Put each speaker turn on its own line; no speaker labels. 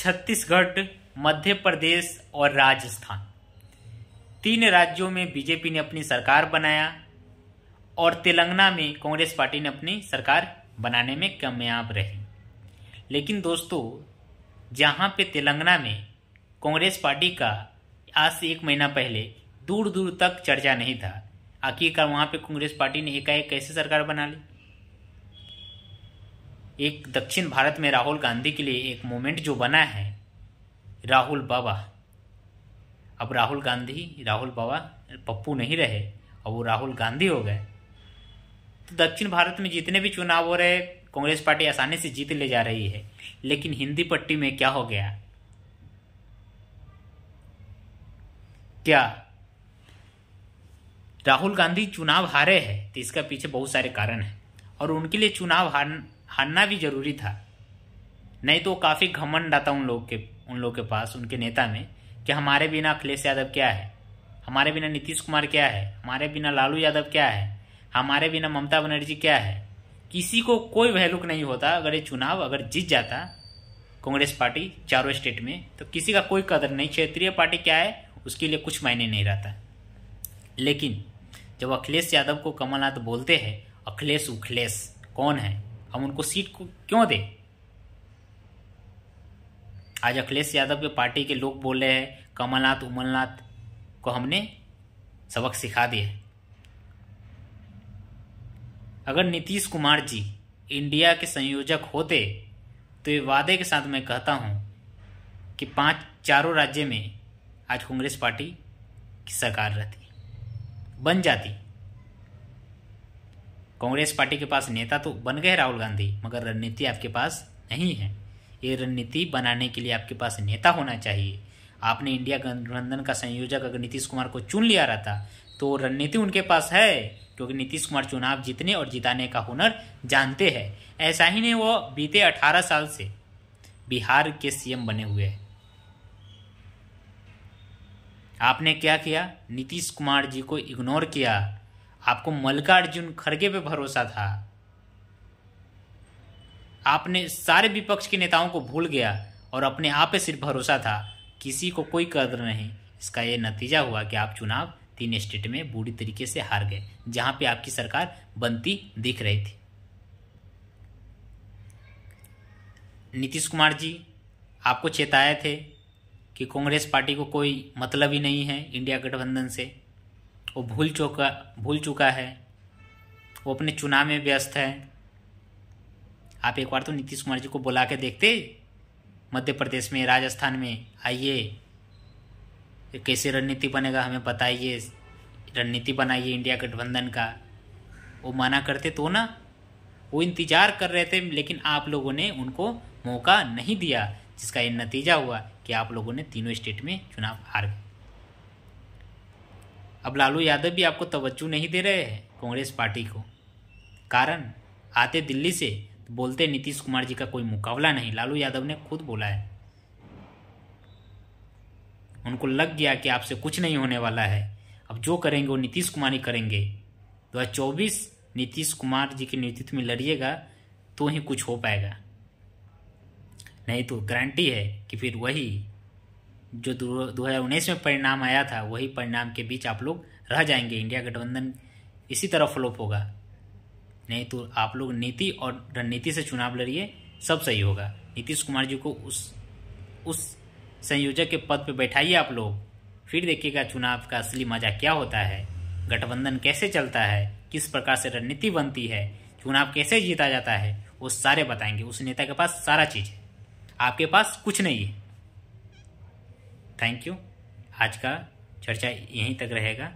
छत्तीसगढ़ मध्य प्रदेश और राजस्थान तीन राज्यों में बीजेपी ने अपनी सरकार बनाया और तेलंगाना में कांग्रेस पार्टी ने अपनी सरकार बनाने में कामयाब रही लेकिन दोस्तों जहाँ पे तेलंगाना में कांग्रेस पार्टी का आज से एक महीना पहले दूर दूर तक चर्चा नहीं था आखिरकार वहाँ पे कांग्रेस पार्टी ने एकाएक कैसे सरकार बना ली एक दक्षिण भारत में राहुल गांधी के लिए एक मोमेंट जो बना है राहुल बाबा अब राहुल गांधी राहुल बाबा पप्पू नहीं रहे अब वो राहुल गांधी हो गए तो दक्षिण भारत में जितने भी चुनाव हो रहे कांग्रेस पार्टी आसानी से जीत ले जा रही है लेकिन हिंदी पट्टी में क्या हो गया क्या राहुल गांधी चुनाव हारे हैं तो इसका पीछे बहुत सारे कारण हैं और उनके लिए चुनाव हार हारना भी जरूरी था नहीं तो काफ़ी घमंड आता उन लोग के उन लोग के पास उनके नेता में कि हमारे बिना अखिलेश यादव क्या है हमारे बिना नीतीश कुमार क्या है हमारे बिना लालू यादव क्या है हमारे बिना ममता बनर्जी क्या है किसी को कोई वहलुक नहीं होता अगर ये चुनाव अगर जीत जाता कांग्रेस पार्टी चारों स्टेट में तो किसी का कोई कदर नहीं क्षेत्रीय पार्टी क्या है उसके लिए कुछ मायने नहीं रहता लेकिन जब अखिलेश यादव को कमलनाथ बोलते हैं अखिलेश उखिलेश कौन है हम उनको सीट को क्यों दें आज अखिलेश यादव के पार्टी के लोग बोल रहे हैं कमलनाथ उमलनाथ को हमने सबक सिखा दिया अगर नीतीश कुमार जी इंडिया के संयोजक होते तो ये वादे के साथ मैं कहता हूँ कि पांच चारों राज्य में आज कांग्रेस पार्टी की सरकार रहती बन जाती कांग्रेस पार्टी के पास नेता तो बन गए राहुल गांधी मगर रणनीति आपके पास नहीं है ये रणनीति बनाने के लिए आपके पास नेता होना चाहिए आपने इंडिया गठबंधन का संयोजक अगर नीतीश कुमार को चुन लिया रहता तो रणनीति उनके पास है क्योंकि नीतीश कुमार चुनाव जीतने और जिताने का हुनर जानते हैं ऐसा ही नहीं वो बीते अठारह साल से बिहार के सीएम बने हुए हैं आपने क्या किया नीतीश कुमार जी को इग्नोर किया आपको मल्लिकार्जुन खड़गे पे भरोसा था आपने सारे विपक्ष के नेताओं को भूल गया और अपने आप पे सिर्फ भरोसा था किसी को कोई कदर नहीं इसका यह नतीजा हुआ कि आप चुनाव तीन स्टेट में बुरी तरीके से हार गए जहां पे आपकी सरकार बनती दिख रही थी नीतीश कुमार जी आपको चेताए थे कि कांग्रेस पार्टी को कोई मतलब ही नहीं है इंडिया गठबंधन से वो भूल चुका भूल चुका है वो अपने चुनाव में व्यस्त है आप एक बार तो नीतीश कुमार जी को बुला के देखते मध्य प्रदेश में राजस्थान में आइए कैसे रणनीति बनेगा हमें बताइए रणनीति बनाइए इंडिया गठबंधन का वो माना करते तो ना वो इंतज़ार कर रहे थे लेकिन आप लोगों ने उनको मौका नहीं दिया जिसका ये नतीजा हुआ कि आप लोगों ने तीनों स्टेट में चुनाव हार गए अब लालू यादव भी आपको तवज्जो नहीं दे रहे हैं कांग्रेस पार्टी को कारण आते दिल्ली से तो बोलते नीतीश कुमार जी का कोई मुकाबला नहीं लालू यादव ने खुद बोला है उनको लग गया कि आपसे कुछ नहीं होने वाला है अब जो करेंगे वो नीतीश कुमार ही करेंगे दो हज़ार चौबीस नीतीश कुमार जी के नेतृत्व में लड़िएगा तो ही कुछ हो पाएगा नहीं तो गारंटी है कि फिर वही जो दो हज़ार उन्नीस में परिणाम आया था वही परिणाम के बीच आप लोग रह जाएंगे इंडिया गठबंधन इसी तरह फ्लोप होगा नहीं तो आप लोग नीति और रणनीति से चुनाव लड़िए सब सही होगा नीतीश कुमार जी को उस उस संयोजक के पद पर बैठाइए आप लोग फिर देखिएगा चुनाव का असली मजा क्या होता है गठबंधन कैसे चलता है किस प्रकार से रणनीति बनती है चुनाव कैसे जीता जाता है वो सारे बताएंगे उस नेता के पास सारा चीज़ है आपके पास कुछ नहीं है थैंक यू आज का चर्चा यहीं तक रहेगा